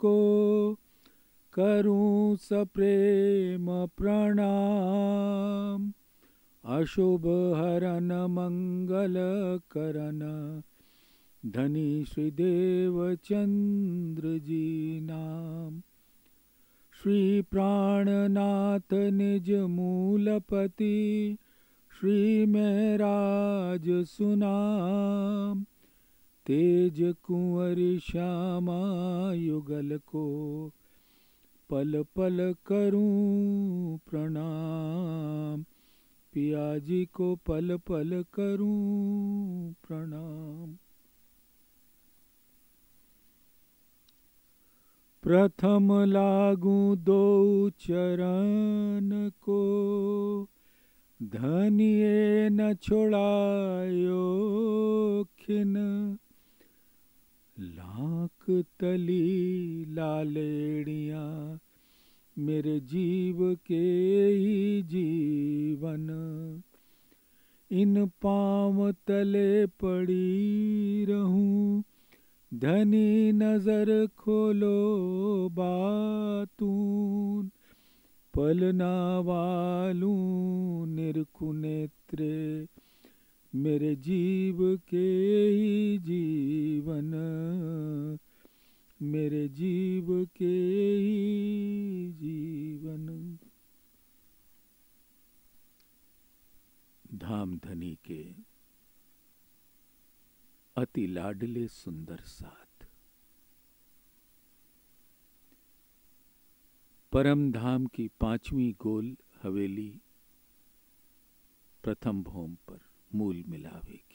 को करूं सप्रेम प्रणाम अशुभ हरन मंगल करन धनी श्रीदेव चंद्र जी नाम श्री प्राणनाथ निज मूलपति श्री मेराज सुनाम तेज कुंवर श्यामा युगल को पल पल करूं प्रणाम पियाजी को पल पल करूं प्रणाम प्रथम लागू दो चरण को धनिए न छोड़ायो खिन लाख तली लालेड़िया मेरे जीव के ही जीवन इन पाम तले पड़ी रहूं धनी नजर खोलो बातून पलना वालू निरखु नेत्रे मेरे जीव के ही जीवन मेरे जीव के ही जीवन धाम धनी के अति लाडले सुंदर साथ परम धाम की पांचवी गोल हवेली प्रथम भोम पर मूल मिलावे की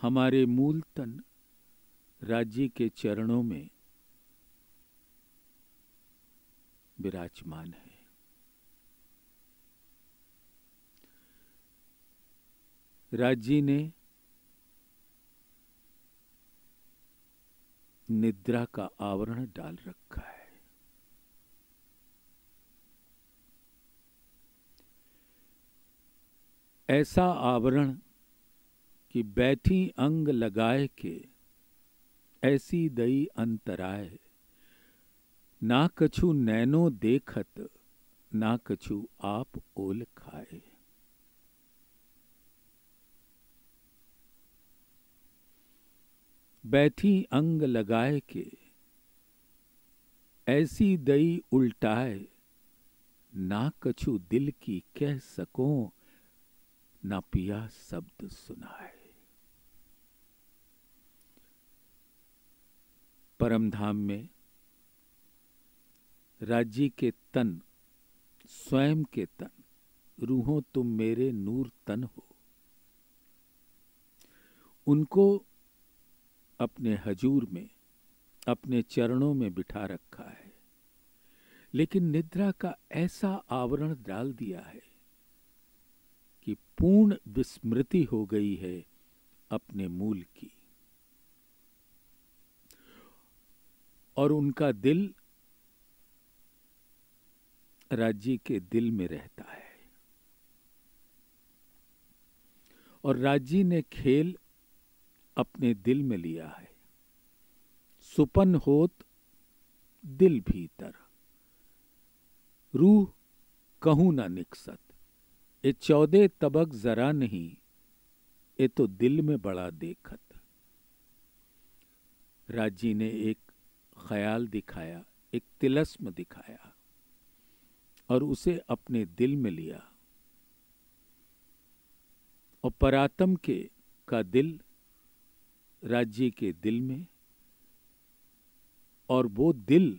हमारे मूल तन राज्य के चरणों में विराजमान है राज्य ने निद्रा का आवरण डाल रखा है ऐसा आवरण कि बैठी अंग लगाए के ऐसी दई अंतराय ना कछु नैनो देखत ना कछु आप ओल खाए बैठी अंग लगाए के ऐसी दई उल्टाए ना कछु दिल की कह सको ना पिया शब्द सुनाए परमधाम में राज्य के तन स्वयं के तन रूहों तुम मेरे नूर तन हो उनको अपने हजूर में अपने चरणों में बिठा रखा है लेकिन निद्रा का ऐसा आवरण डाल दिया है कि पूर्ण विस्मृति हो गई है अपने मूल की और उनका दिल राज्य के दिल में रहता है और राज्य ने खेल अपने दिल में लिया है सुपन होत दिल भीतर रूह कहूं ना निकसत ए चौदह तबक जरा नहीं ए तो दिल में बड़ा देखत राजी ने एक ख्याल दिखाया एक तिलस्म दिखाया और उसे अपने दिल में लिया और परातम के का दिल राज्य के दिल में और वो दिल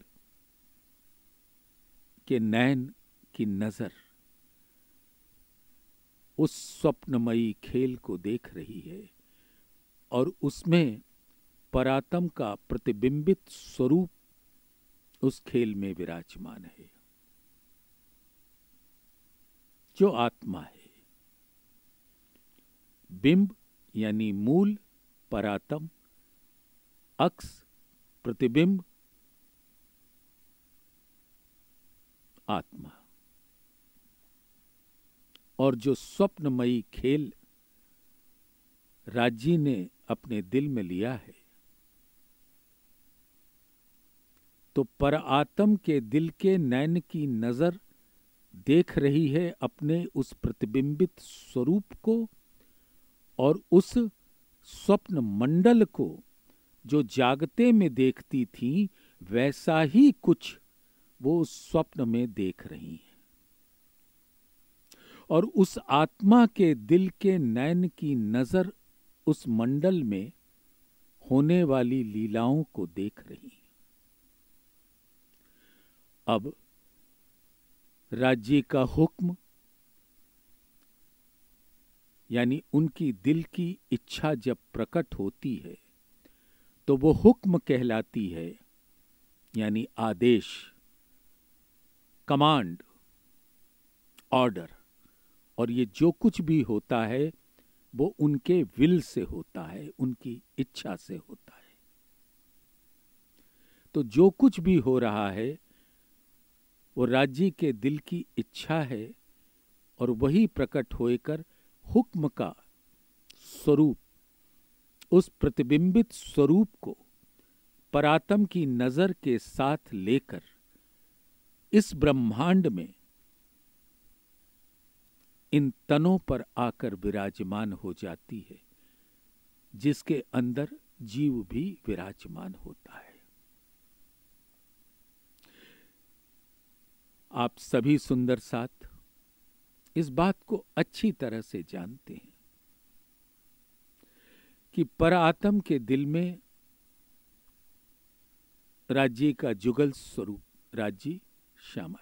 के नैन की नज़र उस स्वप्नमयी खेल को देख रही है और उसमें परातम का प्रतिबिंबित स्वरूप उस खेल में विराजमान है जो आत्मा है बिंब यानी मूल परातम अक्स प्रतिबिंब आत्मा और जो स्वप्नमयी खेल राजी ने अपने दिल में लिया है तो पर आत्म के दिल के नैन की नजर देख रही है अपने उस प्रतिबिंबित स्वरूप को और उस स्वप्न मंडल को जो जागते में देखती थी वैसा ही कुछ वो उस स्वप्न में देख रही है और उस आत्मा के दिल के नयन की नजर उस मंडल में होने वाली लीलाओं को देख रही अब राज्य का हुक्म यानी उनकी दिल की इच्छा जब प्रकट होती है तो वो हुक्म कहलाती है यानी आदेश कमांड ऑर्डर और ये जो कुछ भी होता है वो उनके विल से होता है उनकी इच्छा से होता है तो जो कुछ भी हो रहा है वो राज्य के दिल की इच्छा है और वही प्रकट होकर हुक्म का स्वरूप उस प्रतिबिंबित स्वरूप को परातम की नज़र के साथ लेकर इस ब्रह्मांड में इन तनों पर आकर विराजमान हो जाती है जिसके अंदर जीव भी विराजमान होता है आप सभी सुंदर साथ इस बात को अच्छी तरह से जानते हैं कि पर आत्म के दिल में राज्य का जुगल स्वरूप राज्य श्यामा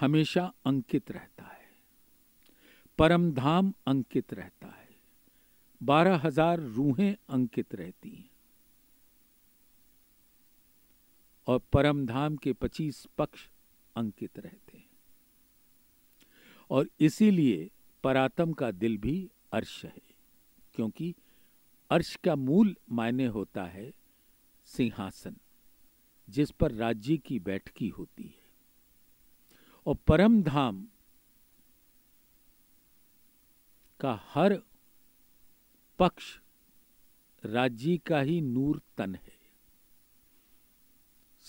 हमेशा अंकित रहता है परम धाम अंकित रहता है बारह हजार रूहें अंकित रहती हैं और परम धाम के पच्चीस पक्ष अंकित रहते हैं और इसीलिए परातम का दिल भी अर्श है क्योंकि अर्श का मूल मायने होता है सिंहासन जिस पर राज्य की बैठकी होती है और परम धाम का हर पक्ष राज्य का ही नूर तन है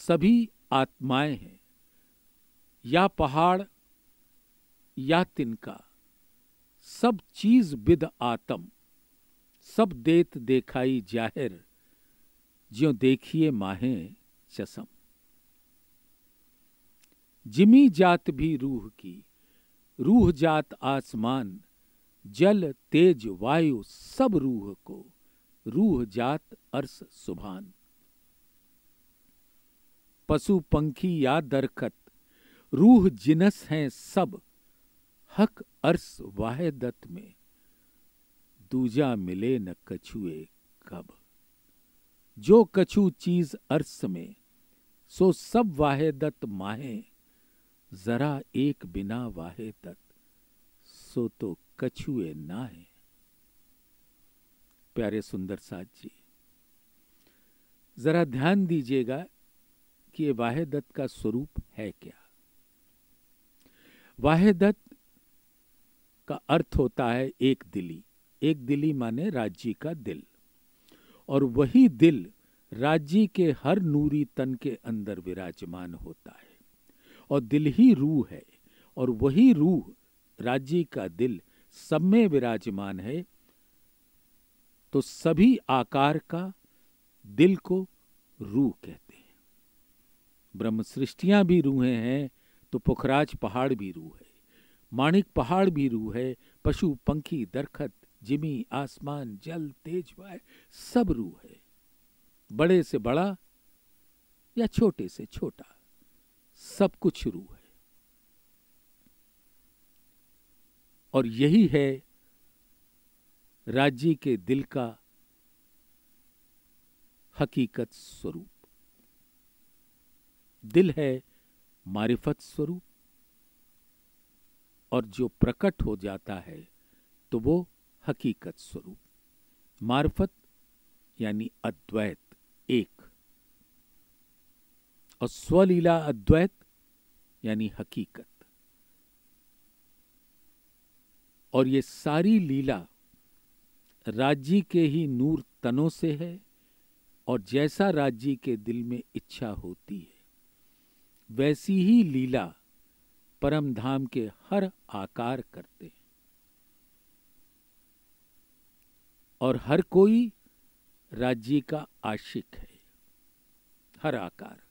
सभी आत्माएं हैं या पहाड़ या तिनका सब चीज विद आतम सब देत देखाई जाहिर ज्यो देखिए माहे चसम जिमी जात भी रूह की रूह जात आसमान जल तेज वायु सब रूह को रूह जात अर्स सुभान पशु पंखी या दरखत रूह जिनस हैं सब हक अर्स वाहदत में दूजा मिले न कछुए कब जो कछु चीज अर्स में सो सब वाहदत माहें जरा एक बिना वाहे तत् सो तो कछुए ना है प्यारे सुंदर साथ जी जरा ध्यान दीजिएगा कि ये दत्त का स्वरूप है क्या वाहे दत्त का अर्थ होता है एक दिली एक दिली माने राज्य का दिल और वही दिल राज्य के हर नूरी तन के अंदर विराजमान होता है और दिल ही रूह है और वही रूह राज्य का दिल सब में विराजमान है तो सभी आकार का दिल को रूह कहते हैं ब्रह्म सृष्टियां भी रूहे हैं तो पुखराज पहाड़ भी रूह है माणिक पहाड़ भी रूह है पशु पंखी दरखत जिमी आसमान जल तेज वाय सब रूह है बड़े से बड़ा या छोटे से छोटा सब कुछ शुरू है और यही है राज्य के दिल का हकीकत स्वरूप दिल है मारिफत स्वरूप और जो प्रकट हो जाता है तो वो हकीकत स्वरूप मार्फत यानी अद्वैत और स्वलीला अद्वैत यानी हकीकत और ये सारी लीला राज्य के ही नूर तनों से है और जैसा राज्य के दिल में इच्छा होती है वैसी ही लीला परम धाम के हर आकार करते हैं और हर कोई राज्य का आशिक है हर आकार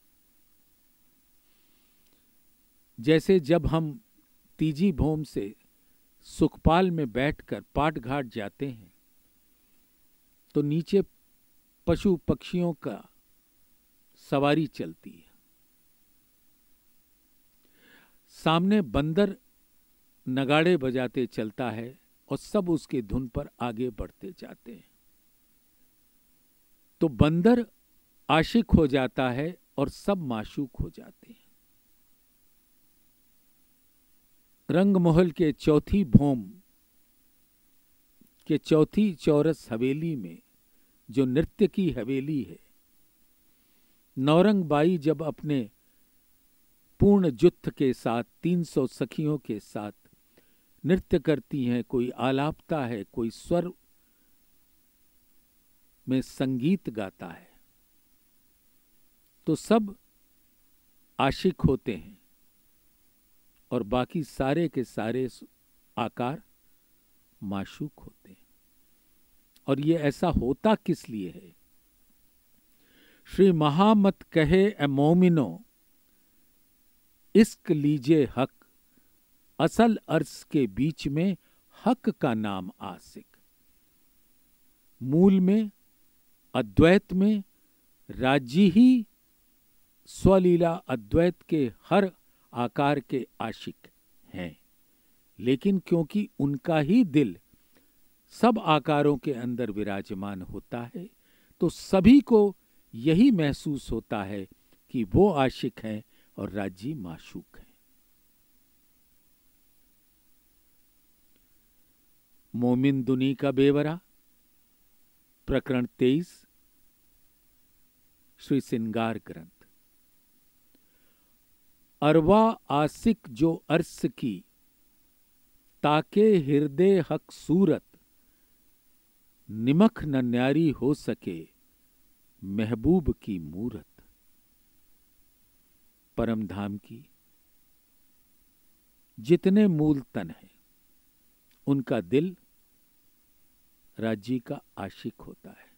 जैसे जब हम तीजी भोम से सुखपाल में बैठकर पाटघाट जाते हैं तो नीचे पशु पक्षियों का सवारी चलती है सामने बंदर नगाड़े बजाते चलता है और सब उसके धुन पर आगे बढ़ते जाते हैं तो बंदर आशिक हो जाता है और सब माशूक हो जाते हैं रंगमहल के चौथी भोम के चौथी चौरस हवेली में जो नृत्य की हवेली है नौरंग बाई जब अपने पूर्ण जुत्थ के साथ 300 सखियों के साथ नृत्य करती हैं कोई आलापता है कोई स्वर में संगीत गाता है तो सब आशिक होते हैं और बाकी सारे के सारे आकार माशूक होते हैं और ये ऐसा होता किस लिए है श्री महामत कहे ए मोमिनो इश्क लीजिए हक असल अर्स के बीच में हक का नाम आसिक मूल में अद्वैत में राज्य ही स्वलीला अद्वैत के हर आकार के आशिक हैं लेकिन क्योंकि उनका ही दिल सब आकारों के अंदर विराजमान होता है तो सभी को यही महसूस होता है कि वो आशिक हैं और राजी माशूक हैं मोमिन दुनी का बेवरा प्रकरण तेईस श्री सिंगार ग्रंथ अरवा आसिक जो अर्स की ताके हृदय हक सूरत निमख न न्यारी हो सके महबूब की मूरत परम धाम की जितने मूल तन है उनका दिल राज्य का आशिक होता है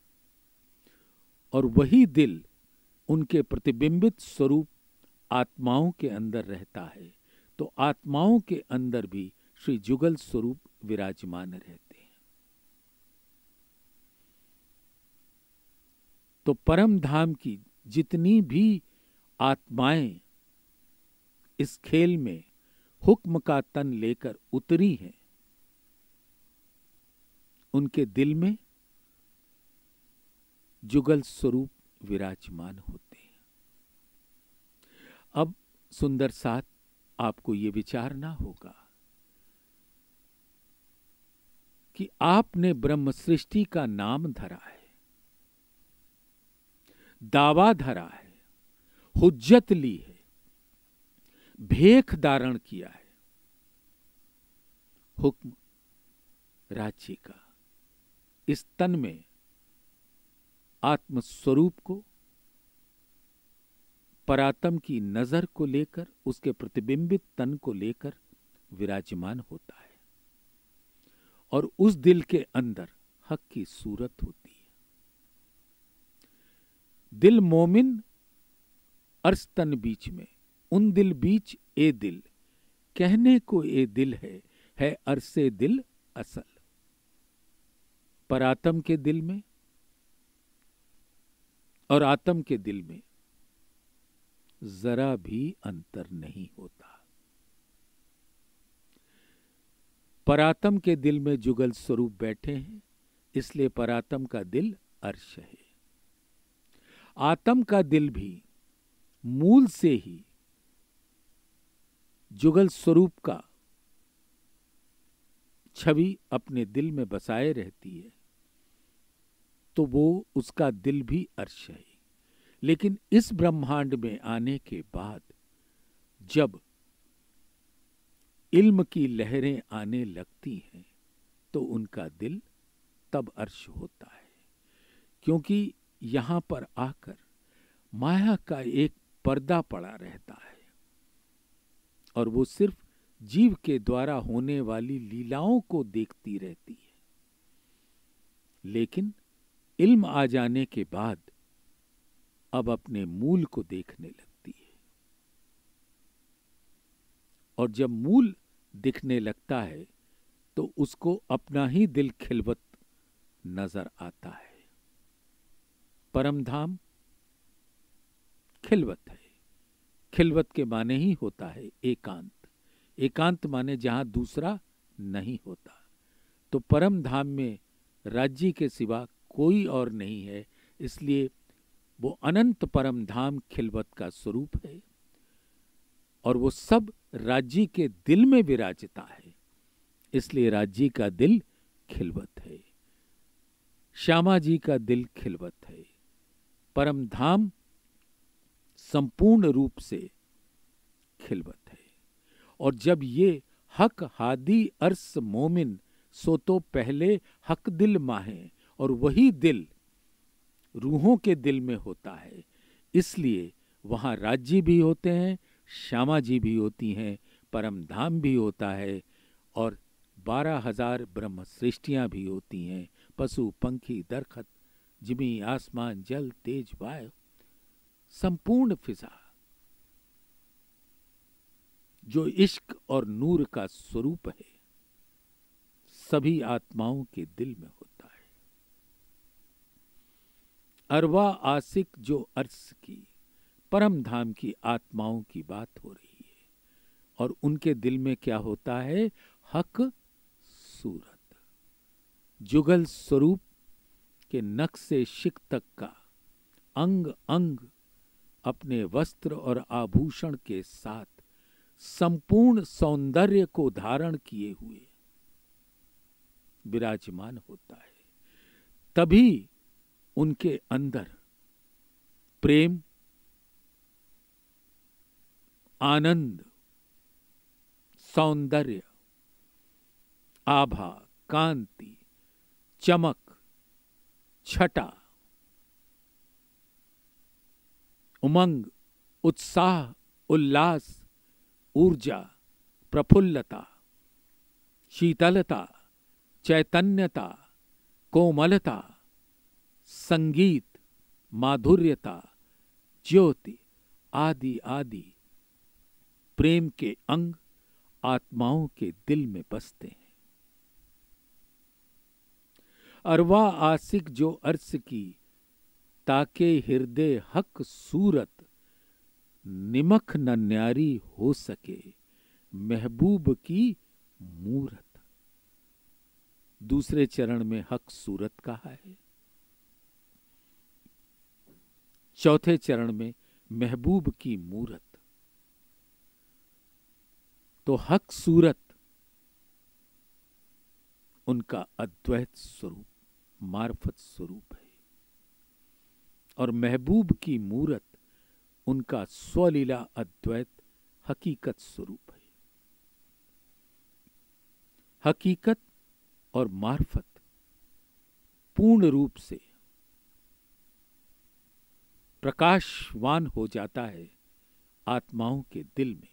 और वही दिल उनके प्रतिबिंबित स्वरूप आत्माओं के अंदर रहता है तो आत्माओं के अंदर भी श्री जुगल स्वरूप विराजमान रहते हैं तो परम धाम की जितनी भी आत्माएं इस खेल में हुक्म का तन लेकर उतरी हैं उनके दिल में जुगल स्वरूप विराजमान होता सुंदर साथ आपको ये विचारना होगा कि आपने ब्रह्म सृष्टि का नाम धरा है दावा धरा है हुज्जत ली है भेख धारण किया है हुक्म राज्य का इस तन में आत्मस्वरूप को परातम की नजर को लेकर उसके प्रतिबिंबित तन को लेकर विराजमान होता है और उस दिल के अंदर हक की सूरत होती है दिल मोमिन अर्स तन बीच में उन दिल बीच ए दिल कहने को ए दिल है है अरसे दिल असल परातम के दिल में और आतम के दिल में जरा भी अंतर नहीं होता परातम के दिल में जुगल स्वरूप बैठे हैं इसलिए परातम का दिल अर्श है आतम का दिल भी मूल से ही जुगल स्वरूप का छवि अपने दिल में बसाए रहती है तो वो उसका दिल भी अर्श है लेकिन इस ब्रह्मांड में आने के बाद जब इल्म की लहरें आने लगती हैं तो उनका दिल तब अर्श होता है क्योंकि यहां पर आकर माया का एक पर्दा पड़ा रहता है और वो सिर्फ जीव के द्वारा होने वाली लीलाओं को देखती रहती है लेकिन इल्म आ जाने के बाद अब अपने मूल को देखने लगती है और जब मूल दिखने लगता है तो उसको अपना ही दिल खिलवत नजर आता है परमधाम खिलवत है खिलवत के माने ही होता है एकांत एकांत माने जहां दूसरा नहीं होता तो परमधाम में राज्य के सिवा कोई और नहीं है इसलिए वो अनंत परम धाम खिलवत का स्वरूप है और वो सब राज्य के दिल में विराजता है इसलिए राज्य का दिल खिलवत है श्यामा जी का दिल खिलवत है परम धाम संपूर्ण रूप से खिलवत है और जब ये हक हादी अर्स मोमिन सो तो पहले हक दिल माहे और वही दिल रूहों के दिल में होता है इसलिए वहाँ राज्य भी होते हैं श्यामा जी भी होती हैं परम धाम भी होता है और बारह हजार ब्रह्म सृष्टियाँ भी होती हैं पशु पंखी दरखत जिमी आसमान जल तेज वायु संपूर्ण फिजा जो इश्क और नूर का स्वरूप है सभी आत्माओं के दिल में होता अरवा आसिक जो अर्स की परम धाम की आत्माओं की बात हो रही है और उनके दिल में क्या होता है हक सूरत जुगल स्वरूप के नक से शिक तक का अंग अंग अपने वस्त्र और आभूषण के साथ संपूर्ण सौंदर्य को धारण किए हुए विराजमान होता है तभी उनके अंदर प्रेम आनंद सौंदर्य आभा कांति चमक छटा उमंग उत्साह उल्लास ऊर्जा प्रफुल्लता शीतलता चैतन्यता कोमलता संगीत माधुर्यता ज्योति आदि आदि प्रेम के अंग आत्माओं के दिल में बसते हैं अरवा आसिक जो अर्स की ताके हृदय हक सूरत निमख न न्यारी हो सके महबूब की मूरत दूसरे चरण में हक सूरत कहा है चौथे चरण में महबूब की मूरत तो हक सूरत उनका अद्वैत स्वरूप मार्फत स्वरूप है और महबूब की मूरत उनका स्वलीला अद्वैत हकीकत स्वरूप है हकीकत और मार्फत पूर्ण रूप से प्रकाशवान हो जाता है आत्माओं के दिल में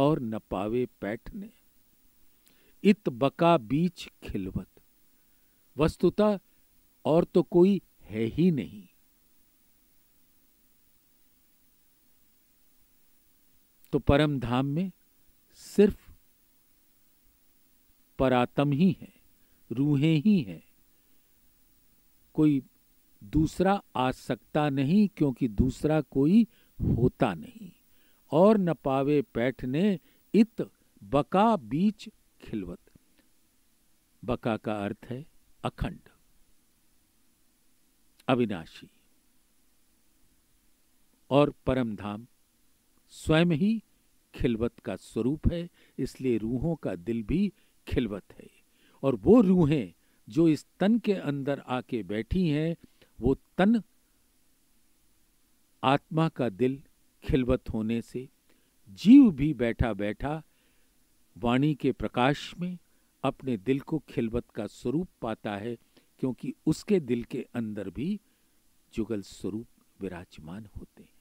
और न पावे पैठने इत बका बीच खिलवत वस्तुता और तो कोई है ही नहीं तो परम धाम में सिर्फ परातम ही है रूहें ही हैं कोई दूसरा आ सकता नहीं क्योंकि दूसरा कोई होता नहीं और न पावे बैठने इत बका बीच खिलवत बका का अर्थ है अखंड अविनाशी और परमधाम स्वयं ही खिलवत का स्वरूप है इसलिए रूहों का दिल भी खिलवत है और वो रूहें जो इस तन के अंदर आके बैठी हैं वो तन आत्मा का दिल खिलवत होने से जीव भी बैठा बैठा वाणी के प्रकाश में अपने दिल को खिलवत का स्वरूप पाता है क्योंकि उसके दिल के अंदर भी जुगल स्वरूप विराजमान होते हैं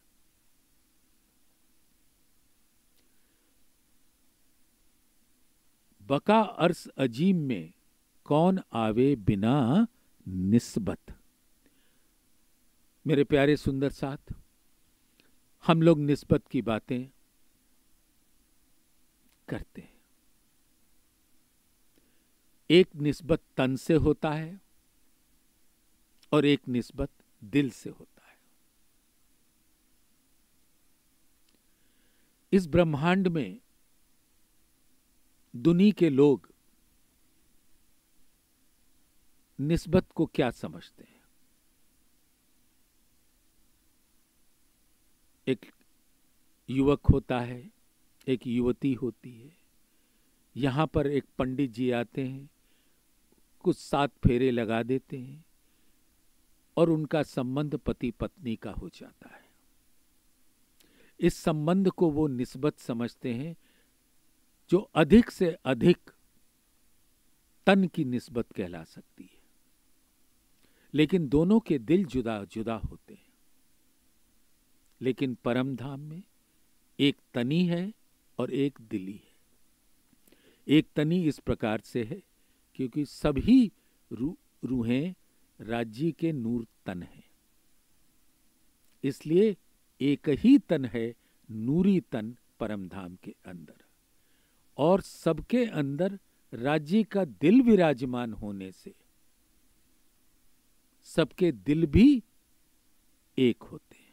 बका अर्स अजीम में कौन आवे बिना निस्बत मेरे प्यारे सुंदर साथ हम लोग निस्बत की बातें करते हैं एक निस्बत तन से होता है और एक निस्बत दिल से होता है इस ब्रह्मांड में दुनिया के लोग निस्बत को क्या समझते हैं एक युवक होता है एक युवती होती है यहाँ पर एक पंडित जी आते हैं कुछ सात फेरे लगा देते हैं और उनका संबंध पति पत्नी का हो जाता है इस संबंध को वो निस्बत समझते हैं जो अधिक से अधिक तन की निस्बत कहला सकती है लेकिन दोनों के दिल जुदा जुदा होते हैं लेकिन परम धाम में एक तनी है और एक दिली है एक तनी इस प्रकार से है क्योंकि सभी रू रूहें राज्य के नूर तन हैं इसलिए एक ही तन है नूरी तन परम धाम के अंदर और सबके अंदर राज्य का दिल विराजमान होने से सबके दिल भी एक होते हैं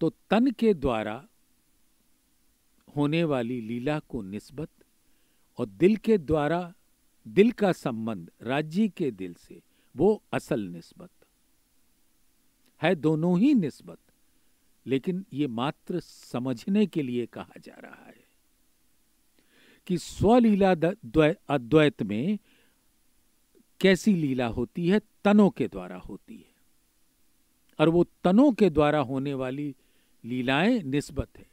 तो तन के द्वारा होने वाली लीला को निस्बत और दिल के द्वारा दिल का संबंध राज्य के दिल से वो असल निस्बत है दोनों ही निस्बत लेकिन ये मात्र समझने के लिए कहा जा रहा है कि स्वलीला अद्वैत में कैसी लीला होती है तनों के द्वारा होती है और वो तनों के द्वारा होने वाली लीलाएं निस्बत है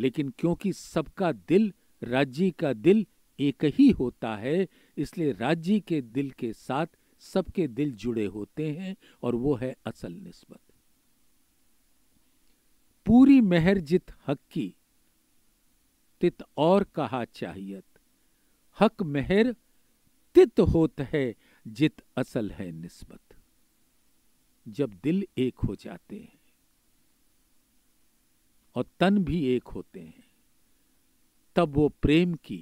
लेकिन क्योंकि सबका दिल राज्य का दिल एक ही होता है इसलिए राज्य के दिल के साथ सबके दिल जुड़े होते हैं और वो है असल निस्बत पूरी मेहर जित हक की तित और कहा चाहियत हक मेहर अस्तित्व होत है जित असल है निस्बत जब दिल एक हो जाते हैं और तन भी एक होते हैं तब वो प्रेम की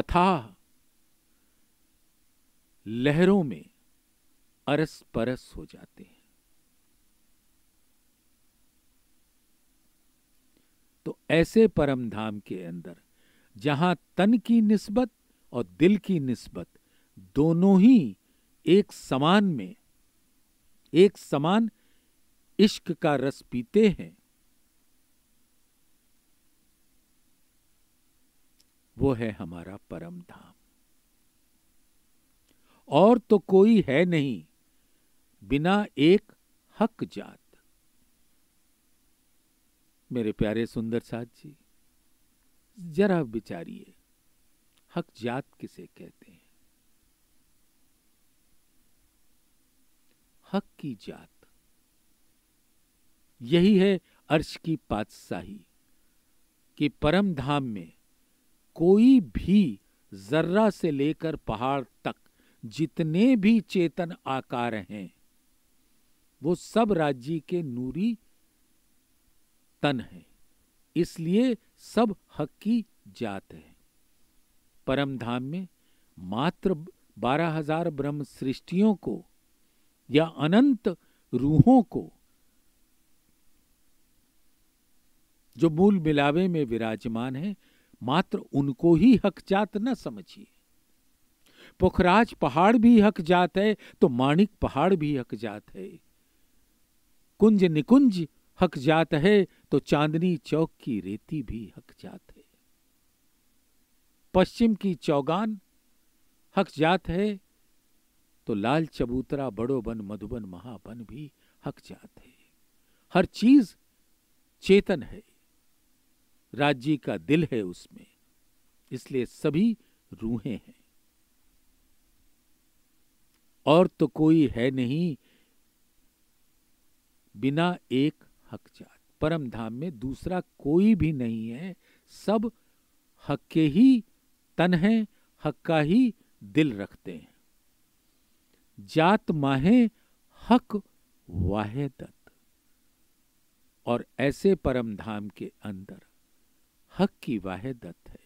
अथाह लहरों में अरस परस हो जाते हैं तो ऐसे परम धाम के अंदर जहां तन की निस्बत और दिल की निस्बत दोनों ही एक समान में एक समान इश्क का रस पीते हैं वो है हमारा परम धाम और तो कोई है नहीं बिना एक हक जात मेरे प्यारे सुंदर साथ जी जरा विचारिए हक जात किसे कहते हैं हक की जात यही है अर्श की पातशाही कि परम धाम में कोई भी जर्रा से लेकर पहाड़ तक जितने भी चेतन आकार हैं वो सब राज्य के नूरी तन हैं इसलिए सब हक की जात है परम धाम में मात्र बारह हजार ब्रह्म सृष्टियों को या अनंत रूहों को जो मूल मिलावे में विराजमान है मात्र उनको ही हक जात न समझिए पोखराज पहाड़ भी हक जात है तो माणिक पहाड़ भी हक जात है कुंज निकुंज हक जात है तो चांदनी चौक की रेती भी हक जात है पश्चिम की चौगान हक जात है तो लाल चबूतरा बड़ो बन मधुबन महाबन भी हक जात है हर चीज चेतन है राज्य का दिल है उसमें इसलिए सभी रूहें हैं और तो कोई है नहीं बिना एक हक जात परम धाम में दूसरा कोई भी नहीं है सब हक के ही तन है हक का ही दिल रखते हैं जात माहे हक वाहिदत और ऐसे परम धाम के अंदर हक की दत्त है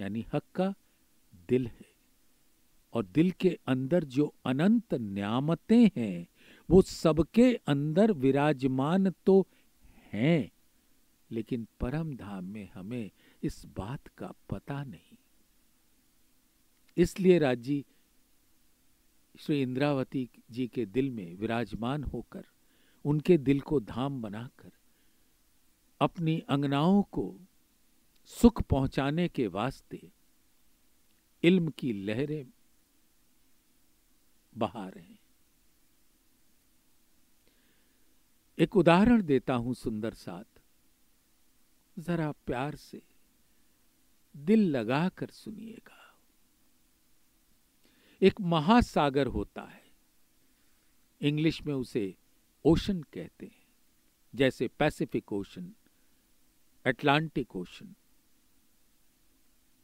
यानी हक का दिल है और दिल के अंदर जो अनंत न्यामतें हैं वो सबके अंदर विराजमान तो हैं लेकिन परम धाम में हमें इस बात का पता नहीं इसलिए राजी श्री इंद्रावती जी के दिल में विराजमान होकर उनके दिल को धाम बनाकर अपनी अंगनाओं को सुख पहुंचाने के वास्ते इल्म की लहरें बहा रहे हैं एक उदाहरण देता हूं सुंदर साथ जरा प्यार से दिल लगा कर सुनिएगा एक महासागर होता है इंग्लिश में उसे ओशन कहते हैं जैसे पैसिफिक ओशन अटलांटिक ओशन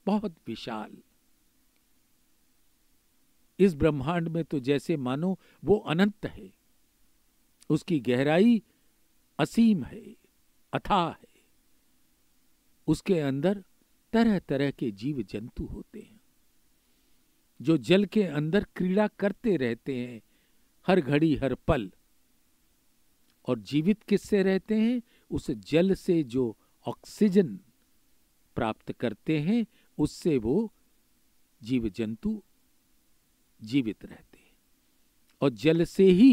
बहुत विशाल इस ब्रह्मांड में तो जैसे मानो वो अनंत है उसकी गहराई असीम है अथाह है उसके अंदर तरह तरह के जीव जंतु होते हैं जो जल के अंदर क्रीड़ा करते रहते हैं हर घड़ी हर पल और जीवित किससे रहते हैं उस जल से जो ऑक्सीजन प्राप्त करते हैं उससे वो जीव जंतु जीवित रहते हैं और जल से ही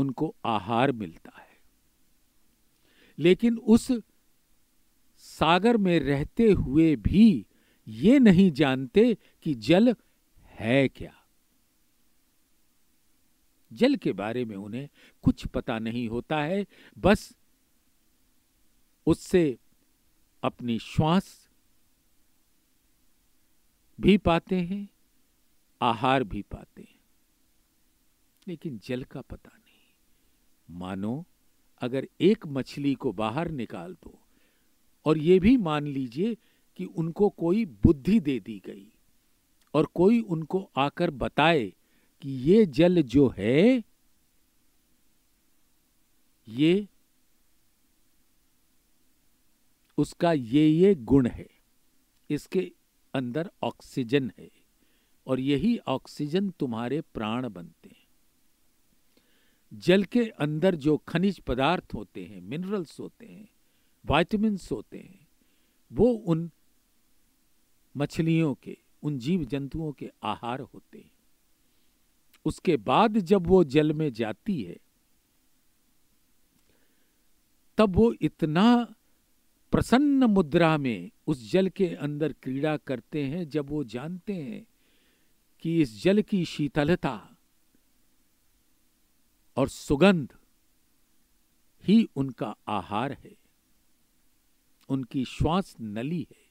उनको आहार मिलता है लेकिन उस सागर में रहते हुए भी ये नहीं जानते कि जल है क्या जल के बारे में उन्हें कुछ पता नहीं होता है बस उससे अपनी श्वास भी पाते हैं आहार भी पाते हैं लेकिन जल का पता नहीं मानो अगर एक मछली को बाहर निकाल दो और ये भी मान लीजिए कि उनको कोई बुद्धि दे दी गई और कोई उनको आकर बताए कि ये जल जो है ये उसका ये ये गुण है इसके अंदर ऑक्सीजन है और यही ऑक्सीजन तुम्हारे प्राण बनते हैं जल के अंदर जो खनिज पदार्थ होते हैं मिनरल्स होते हैं वाइटमिन होते हैं वो उन मछलियों के उन जीव जंतुओं के आहार होते हैं उसके बाद जब वो जल में जाती है तब वो इतना प्रसन्न मुद्रा में उस जल के अंदर क्रीड़ा करते हैं जब वो जानते हैं कि इस जल की शीतलता और सुगंध ही उनका आहार है उनकी श्वास नली है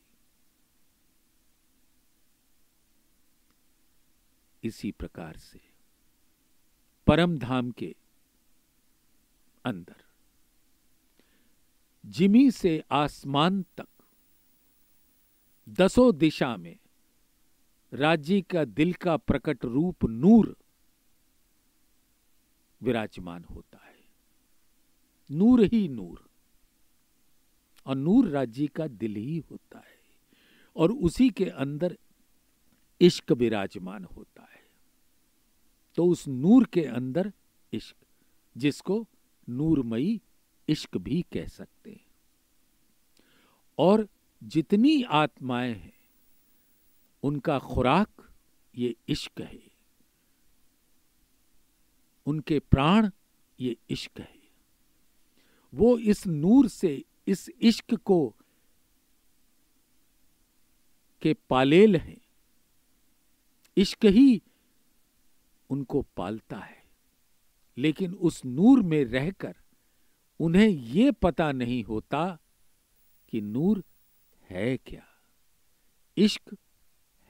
इसी प्रकार से परम धाम के अंदर जिमी से आसमान तक दसों दिशा में राज्य का दिल का प्रकट रूप नूर विराजमान होता है नूर ही नूर अनूर नूर राज्य का दिल ही होता है और उसी के अंदर इश्क विराजमान होता है तो उस नूर के अंदर इश्क जिसको नूरमयी इश्क भी कह सकते हैं और जितनी आत्माएं हैं उनका खुराक ये इश्क है उनके प्राण ये इश्क है वो इस नूर से इस इश्क को के पालेल हैं इश्क ही उनको पालता है लेकिन उस नूर में रहकर उन्हें यह पता नहीं होता कि नूर है क्या इश्क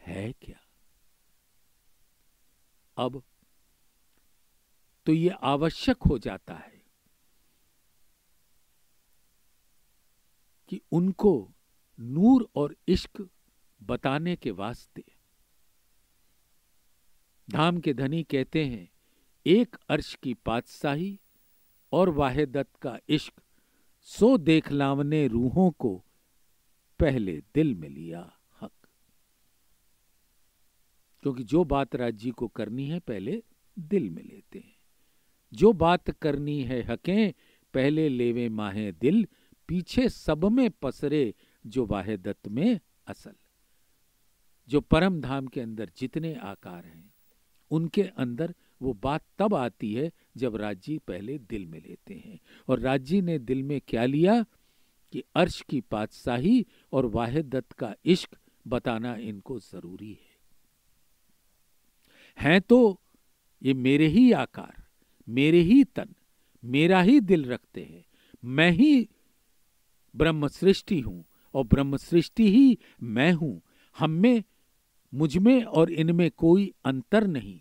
है क्या अब तो यह आवश्यक हो जाता है कि उनको नूर और इश्क बताने के वास्ते धाम के धनी कहते हैं एक अर्श की पातशाही और वाहिदत का इश्क सो देख लावने रूहों को पहले दिल में लिया हक क्योंकि जो बात राज्य को करनी है पहले दिल में लेते हैं जो बात करनी है हकें पहले लेवे माहे दिल पीछे सब में पसरे जो वाहे दत्त में असल जो परम धाम के अंदर जितने आकार हैं उनके अंदर वो बात तब आती है जब राजी पहले दिल में लेते हैं और राजी ने दिल में क्या लिया कि अर्श की पातशाही और वाहे दत्त का इश्क बताना इनको जरूरी है हैं तो ये मेरे ही आकार मेरे ही तन मेरा ही दिल रखते हैं मैं ही ब्रह्म सृष्टि हूँ और ब्रह्म सृष्टि ही मैं हूँ हम में मुझ में और इनमें कोई अंतर नहीं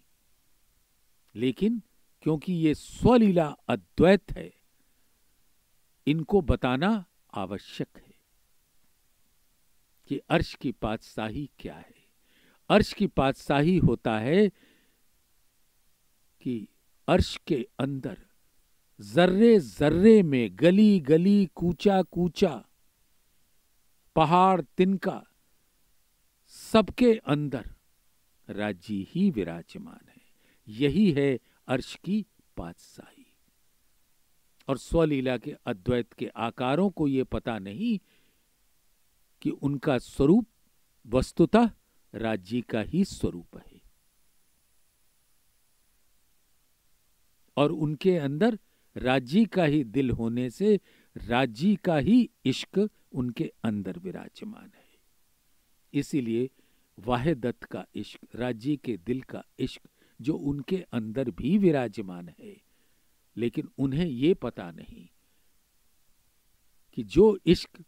लेकिन क्योंकि ये स्वलीला अद्वैत है इनको बताना आवश्यक है कि अर्श की पातशाही क्या है अर्श की पातशाही होता है कि अर्श के अंदर जर्रे जर्रे में गली गली कूचा कूचा पहाड़ तिनका सबके अंदर राज्य ही विराजमान है यही है अर्श की पातशाही और स्वलीला के अद्वैत के आकारों को यह पता नहीं कि उनका स्वरूप वस्तुतः राज्य का ही स्वरूप है और उनके अंदर राजी का ही दिल होने से राजी का ही इश्क उनके अंदर विराजमान है इसीलिए वाहिदत्त का इश्क राजी के दिल का इश्क जो उनके अंदर भी विराजमान है लेकिन उन्हें ये पता नहीं कि जो इश्क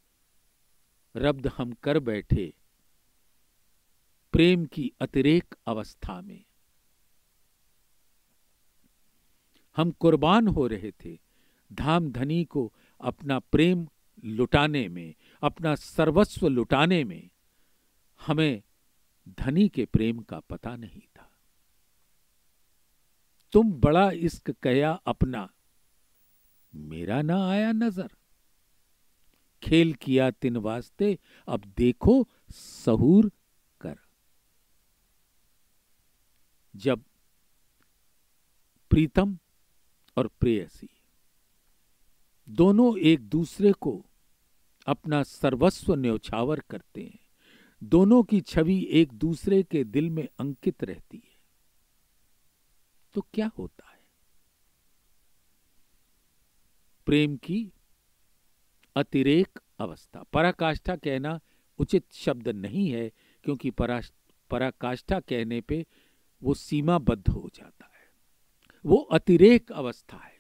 रब्द हम कर बैठे प्रेम की अतिरेक अवस्था में हम कुर्बान हो रहे थे धाम धनी को अपना प्रेम लुटाने में अपना सर्वस्व लुटाने में हमें धनी के प्रेम का पता नहीं था तुम बड़ा इश्क कया अपना मेरा ना आया नजर खेल किया तिन वास्ते अब देखो सहूर कर जब प्रीतम और प्रेयसी दोनों एक दूसरे को अपना सर्वस्व न्यौछावर करते हैं दोनों की छवि एक दूसरे के दिल में अंकित रहती है तो क्या होता है प्रेम की अतिरेक अवस्था पराकाष्ठा कहना उचित शब्द नहीं है क्योंकि पराकाष्ठा कहने पे वो सीमाबद्ध हो जाता है वो अतिरेक अवस्था है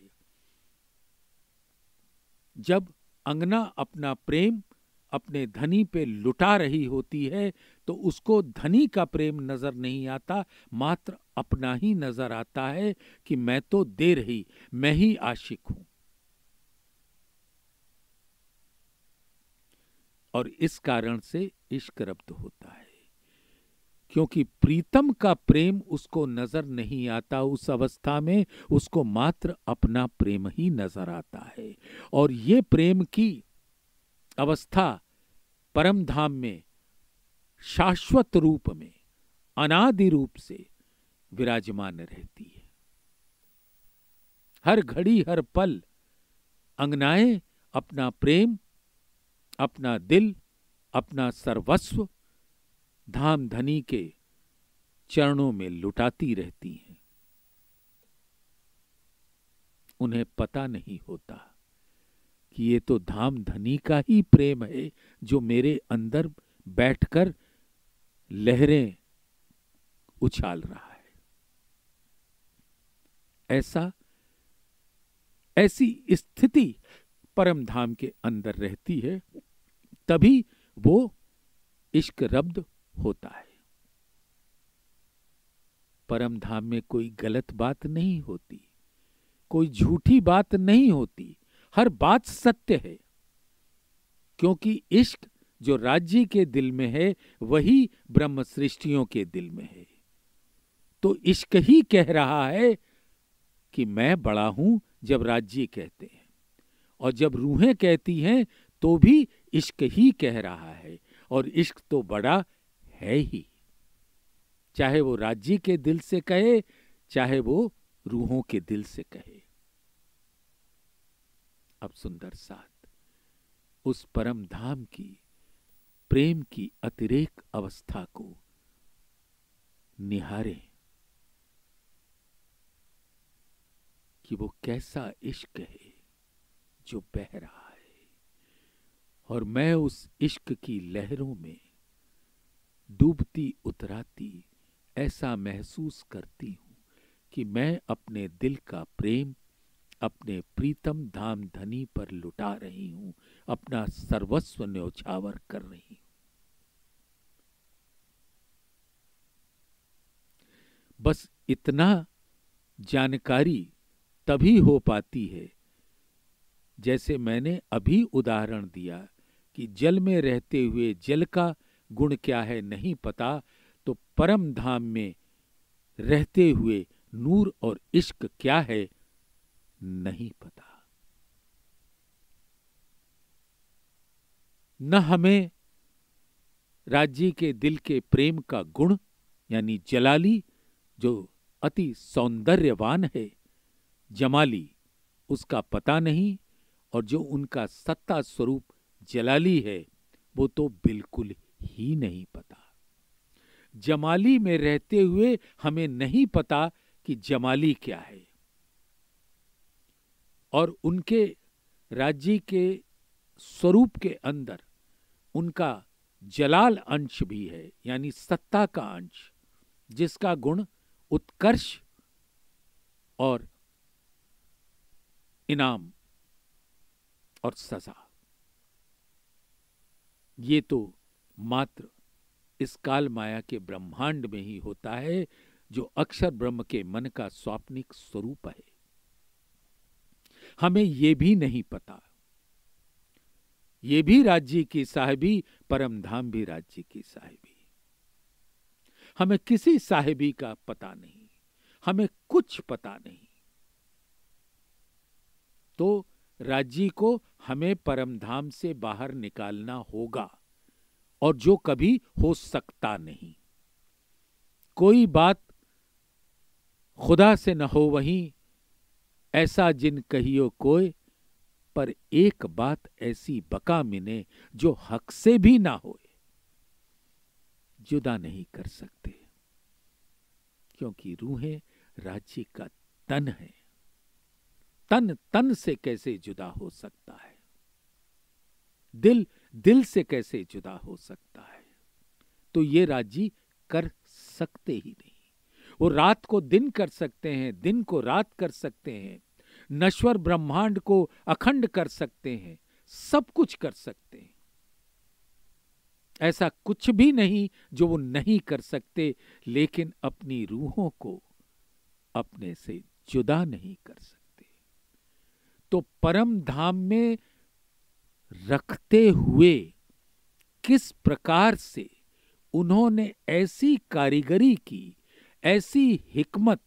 जब अंगना अपना प्रेम अपने धनी पे लुटा रही होती है तो उसको धनी का प्रेम नजर नहीं आता मात्र अपना ही नजर आता है कि मैं तो दे रही मैं ही आशिक हूं और इस कारण से इश्क रब्द होता है क्योंकि प्रीतम का प्रेम उसको नजर नहीं आता उस अवस्था में उसको मात्र अपना प्रेम ही नजर आता है और ये प्रेम की अवस्था परम धाम में शाश्वत रूप में अनादि रूप से विराजमान रहती है हर घड़ी हर पल अंगनाएं अपना प्रेम अपना दिल अपना सर्वस्व धाम धनी के चरणों में लुटाती रहती हैं उन्हें पता नहीं होता कि ये तो धाम धनी का ही प्रेम है जो मेरे अंदर बैठकर लहरें उछाल रहा है ऐसा ऐसी स्थिति परम धाम के अंदर रहती है तभी वो इश्क रब्द होता है परम धाम में कोई गलत बात नहीं होती कोई झूठी बात नहीं होती हर बात सत्य है क्योंकि इश्क जो राज्य के दिल में है वही ब्रह्म सृष्टियों के दिल में है तो इश्क ही कह रहा है कि मैं बड़ा हूं जब राज्य कहते हैं और जब रूहें कहती हैं तो भी इश्क ही कह रहा है और इश्क तो बड़ा है ही चाहे वो राज्य के दिल से कहे चाहे वो रूहों के दिल से कहे अब सुंदर साथ उस परम धाम की प्रेम की अतिरेक अवस्था को निहारे कि वो कैसा इश्क है जो बह रहा है और मैं उस इश्क की लहरों में डूबती उतराती ऐसा महसूस करती हूँ कि मैं अपने दिल का प्रेम अपने प्रीतम धाम धनी पर लुटा रही हूँ अपना सर्वस्व न्योछावर कर रही बस इतना जानकारी तभी हो पाती है जैसे मैंने अभी उदाहरण दिया कि जल में रहते हुए जल का गुण क्या है नहीं पता तो परम धाम में रहते हुए नूर और इश्क क्या है नहीं पता न हमें राज्य के दिल के प्रेम का गुण यानी जलाली जो अति सौंदर्यवान है जमाली उसका पता नहीं और जो उनका सत्ता स्वरूप जलाली है वो तो बिल्कुल ही नहीं पता जमाली में रहते हुए हमें नहीं पता कि जमाली क्या है और उनके राज्य के स्वरूप के अंदर उनका जलाल अंश भी है यानी सत्ता का अंश जिसका गुण उत्कर्ष और इनाम और सजा ये तो मात्र इस काल माया के ब्रह्मांड में ही होता है जो अक्षर ब्रह्म के मन का स्वाप्निक स्वरूप है हमें यह भी नहीं पता ये भी राज्य की साहिबी परमधाम भी राज्य की साहिबी हमें किसी साहिबी का पता नहीं हमें कुछ पता नहीं तो राज्य को हमें परमधाम से बाहर निकालना होगा और जो कभी हो सकता नहीं कोई बात खुदा से न हो वहीं ऐसा जिन कहियो कोई पर एक बात ऐसी बका मिने जो हक से भी ना होए जुदा नहीं कर सकते क्योंकि रूहें राज्य का तन है तन तन से कैसे जुदा हो सकता है दिल दिल से कैसे जुदा हो सकता है तो ये राजी कर सकते ही नहीं वो रात को दिन कर सकते हैं दिन को रात कर सकते हैं नश्वर ब्रह्मांड को अखंड कर सकते हैं सब कुछ कर सकते हैं ऐसा कुछ भी नहीं जो वो नहीं कर सकते लेकिन अपनी रूहों को अपने से जुदा नहीं कर सकते तो परम धाम में रखते हुए किस प्रकार से उन्होंने ऐसी कारीगरी की ऐसी हिकमत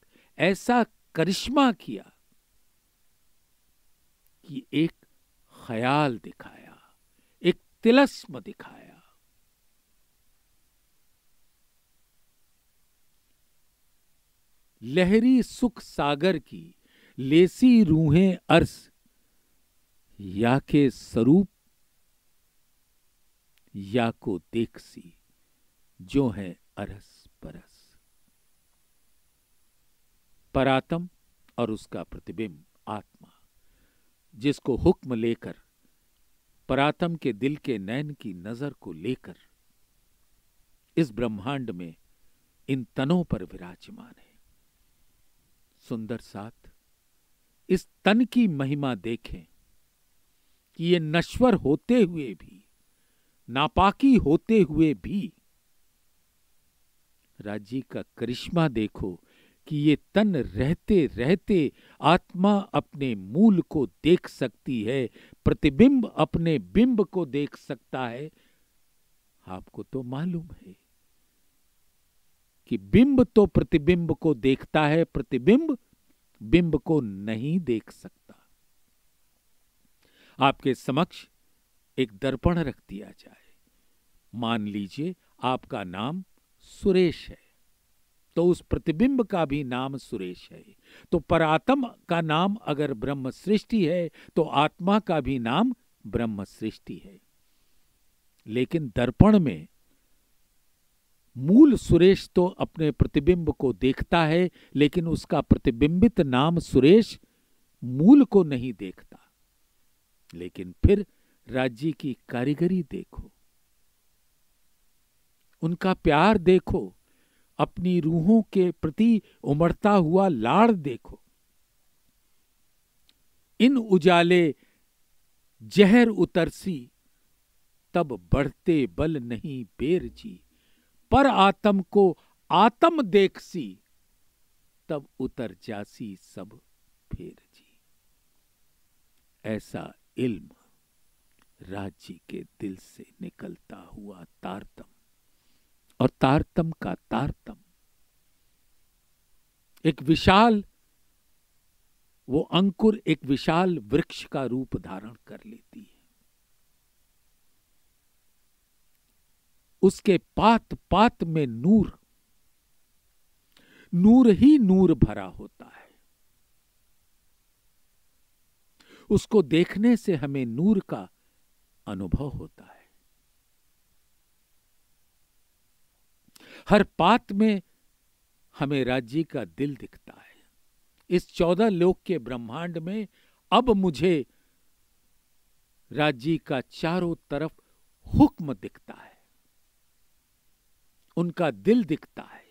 ऐसा करिश्मा किया कि एक ख्याल दिखाया एक तिलस्म दिखाया लहरी सुख सागर की लेसी रूहें अर्स या के स्वरूप या को देख सी जो है अरस परस परातम और उसका प्रतिबिंब आत्मा जिसको हुक्म लेकर परातम के दिल के नैन की नजर को लेकर इस ब्रह्मांड में इन तनों पर विराजमान है सुंदर साथ इस तन की महिमा देखें कि ये नश्वर होते हुए भी नापाकी होते हुए भी राजी का करिश्मा देखो कि ये तन रहते रहते आत्मा अपने मूल को देख सकती है प्रतिबिंब अपने बिंब को देख सकता है आपको तो मालूम है कि बिंब तो प्रतिबिंब को देखता है प्रतिबिंब बिंब को नहीं देख सकता आपके समक्ष एक दर्पण रख दिया जाए मान लीजिए आपका नाम सुरेश है तो उस प्रतिबिंब का भी नाम सुरेश है तो परात्म का नाम अगर ब्रह्म सृष्टि है तो आत्मा का भी नाम ब्रह्म सृष्टि है लेकिन दर्पण में मूल सुरेश तो अपने प्रतिबिंब को देखता है लेकिन उसका प्रतिबिंबित नाम सुरेश मूल को नहीं देखता लेकिन फिर राज्य की कारीगरी देखो उनका प्यार देखो अपनी रूहों के प्रति उमड़ता हुआ लाड़ देखो इन उजाले जहर उतरसी तब बढ़ते बल नहीं बेर जी पर आत्म को आत्म देखसी तब उतर जासी सब फेर जी ऐसा इल्म राजी के दिल से निकलता हुआ तारतम और तारतम का तारतम एक विशाल वो अंकुर एक विशाल वृक्ष का रूप धारण कर लेती है उसके पात पात में नूर नूर ही नूर भरा होता है उसको देखने से हमें नूर का अनुभव होता है हर पात में हमें राज्य का दिल दिखता है इस चौदह लोक के ब्रह्मांड में अब मुझे राज्य का चारों तरफ हुक्म दिखता है उनका दिल दिखता है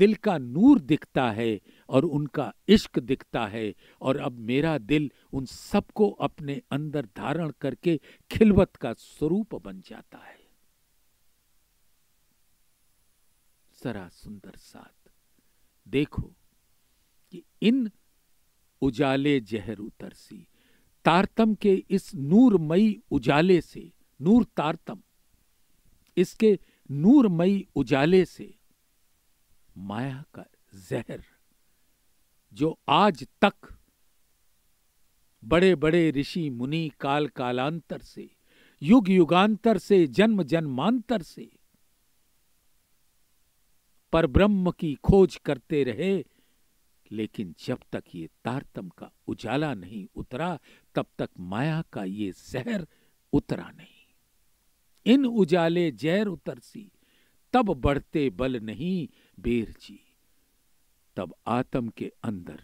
दिल का नूर दिखता है और उनका इश्क दिखता है और अब मेरा दिल उन सबको अपने अंदर धारण करके खिलवत का स्वरूप बन जाता है सरा सुंदर साथ देखो कि इन उजाले जहर उतरसी तारतम के इस नूरमयी उजाले से नूर तारतम इसके नूरमयी उजाले से माया का जहर जो आज तक बड़े बड़े ऋषि मुनि काल कालांतर से युग युगांतर से जन्म जन्मांतर से पर ब्रह्म की खोज करते रहे लेकिन जब तक ये तारतम का उजाला नहीं उतरा तब तक माया का ये जहर उतरा नहीं इन उजाले जहर उतरसी तब बढ़ते बल नहीं बेर जी तब आत्म के अंदर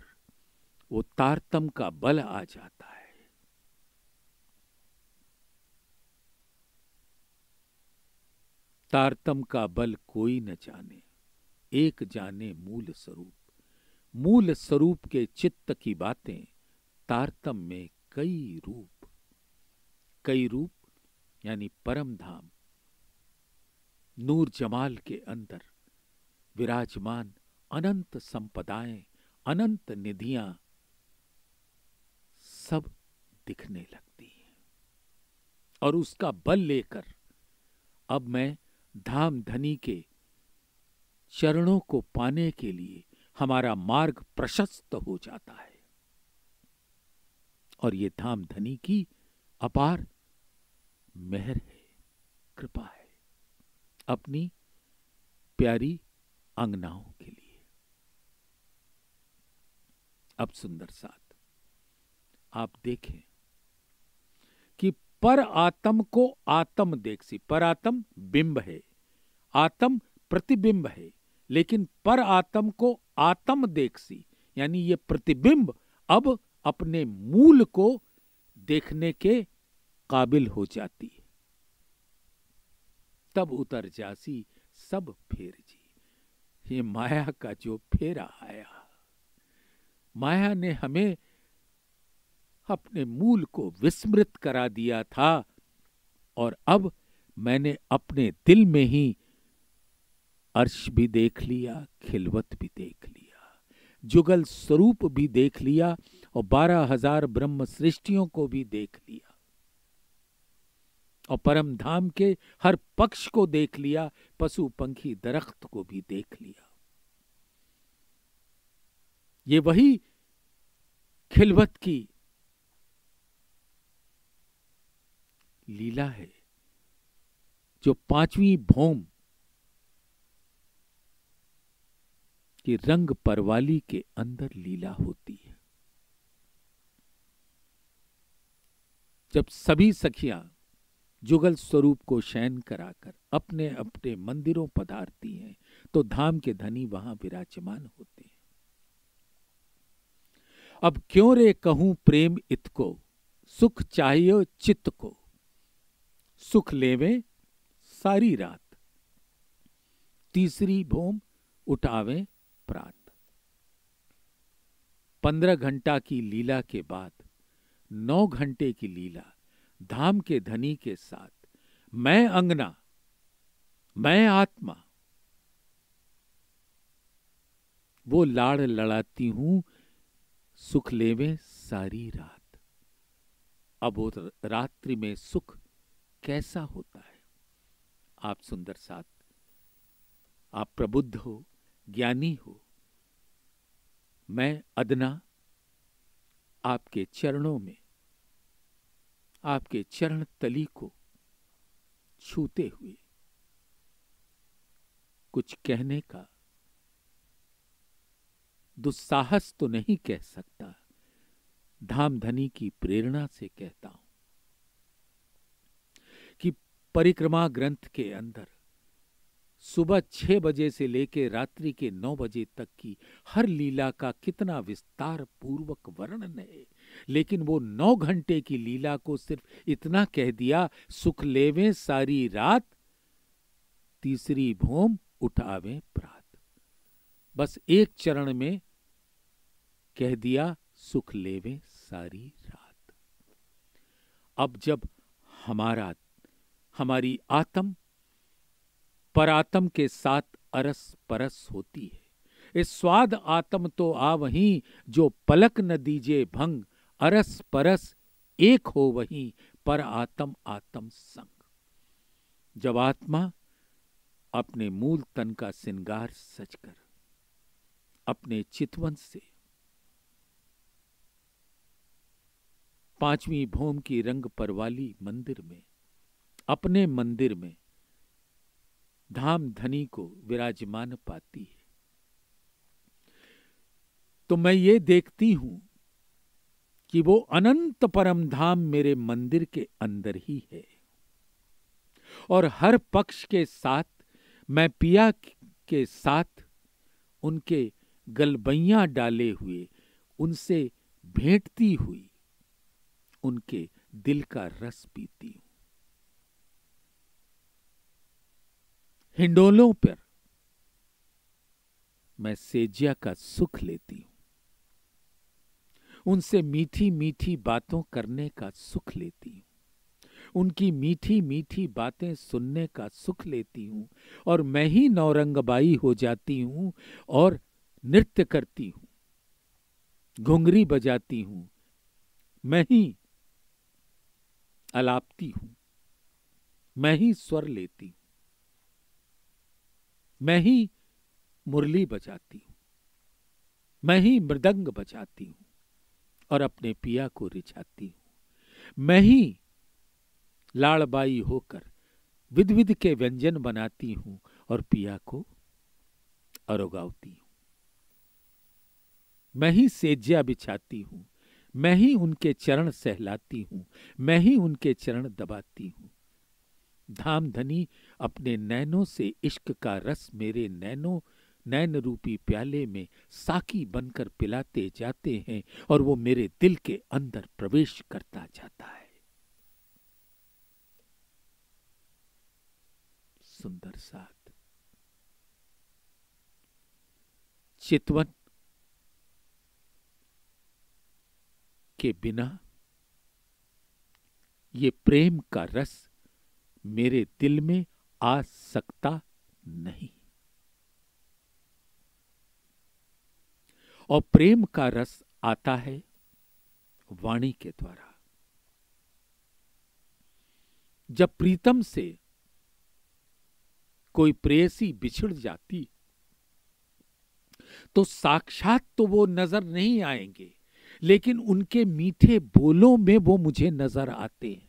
वो तारतम का बल आ जाता है तारतम का बल कोई न जाने एक जाने मूल स्वरूप मूल स्वरूप के चित्त की बातें तारतम में कई रूप कई रूप यानी परम धाम नूर जमाल के अंदर विराजमान अनंत संपदाएं अनंत निधियां सब दिखने लगती हैं और उसका बल लेकर अब मैं धाम धनी के चरणों को पाने के लिए हमारा मार्ग प्रशस्त हो जाता है और ये धाम धनी की अपार मेहर है कृपा है अपनी प्यारी अंगनाओं के लिए अब सुंदर सात आप देखें कि पर आत्म को आत्म देख सी पर आत्म बिंब है आत्म प्रतिबिंब है लेकिन पर आत्म को आत्म देख सी यानी ये प्रतिबिंब अब अपने मूल को देखने के काबिल हो जाती है तब उतर जासी सब फेर जी ये माया का जो फेरा आया माया ने हमें अपने मूल को विस्मृत करा दिया था और अब मैंने अपने दिल में ही अर्श भी देख लिया खिलवत भी देख लिया जुगल स्वरूप भी देख लिया और बारह हजार ब्रह्म सृष्टियों को भी देख लिया और परम धाम के हर पक्ष को देख लिया पशु पंखी दरख्त को भी देख लिया ये वही खिलवत की लीला है जो पांचवी भौम की रंग परवाली के अंदर लीला होती है जब सभी सखियां जुगल स्वरूप को शयन कराकर अपने अपने मंदिरों पधारती हैं तो धाम के धनी वहां विराजमान होते हैं अब क्यों रे कहूं प्रेम इत को सुख चाहिए चित्त को सुख लेवे सारी रात तीसरी भोम उठावे प्रात पंद्रह घंटा की लीला के बाद नौ घंटे की लीला धाम के धनी के साथ मैं अंगना मैं आत्मा वो लाड़ लड़ाती हूं सुख लेवे सारी रात अब वो रात्रि में सुख कैसा होता है आप सुंदर साथ आप प्रबुद्ध हो ज्ञानी हो मैं अदना आपके चरणों में आपके चरण तली को छूते हुए कुछ कहने का दुस्साहस तो नहीं कह सकता धामधनी की प्रेरणा से कहता हूं कि परिक्रमा ग्रंथ के अंदर सुबह छह बजे से लेकर रात्रि के नौ बजे तक की हर लीला का कितना विस्तार पूर्वक वर्णन है लेकिन वो नौ घंटे की लीला को सिर्फ इतना कह दिया सुख लेवे सारी रात तीसरी भूम उठावे प्रात बस एक चरण में कह दिया सुख लेवे सारी रात अब जब हमारा हमारी आत्म परातम के साथ अरस परस होती है इस स्वाद आत्म तो आ वहीं जो पलक न दीजे भंग अरस परस एक हो वहीं पर आत्म आत्म संग जब आत्मा अपने मूल तन का सिंगार सजकर अपने चितवन से पांचवी भूम की रंग परवाली मंदिर में अपने मंदिर में धाम धनी को विराजमान पाती है तो मैं ये देखती हूं कि वो अनंत परम धाम मेरे मंदिर के अंदर ही है और हर पक्ष के साथ मैं पिया के साथ उनके गलबैया डाले हुए उनसे भेंटती हुई उनके दिल का रस पीती हूं हिंडोलों पर मैं सेजिया का सुख लेती हूं उनसे मीठी मीठी बातों करने का सुख लेती हूं उनकी मीठी मीठी बातें सुनने का सुख लेती हूं और मैं ही नौरंगबाई हो जाती हूं और नृत्य करती हूं घुंघरी बजाती हूं मैं ही अलापती हूं मैं ही स्वर लेती हूं मैं ही मुरली बजाती हूं मैं ही मृदंग बजाती हूं और अपने पिया को रिझाती हूं मैं ही लाड़बाई होकर विध विध के व्यंजन बनाती हूं और पिया को अरोगावती हूं मैं ही सेज्या बिछाती हूं मैं ही उनके चरण सहलाती हूं मैं ही उनके चरण दबाती हूं धाम धनी अपने नैनों से इश्क का रस मेरे नैनो नैन रूपी प्याले में साकी बनकर पिलाते जाते हैं और वो मेरे दिल के अंदर प्रवेश करता जाता है सुंदर साथ चितवन के बिना ये प्रेम का रस मेरे दिल में आ सकता नहीं और प्रेम का रस आता है वाणी के द्वारा जब प्रीतम से कोई प्रेयसी बिछड़ जाती तो साक्षात तो वो नजर नहीं आएंगे लेकिन उनके मीठे बोलों में वो मुझे नजर आते हैं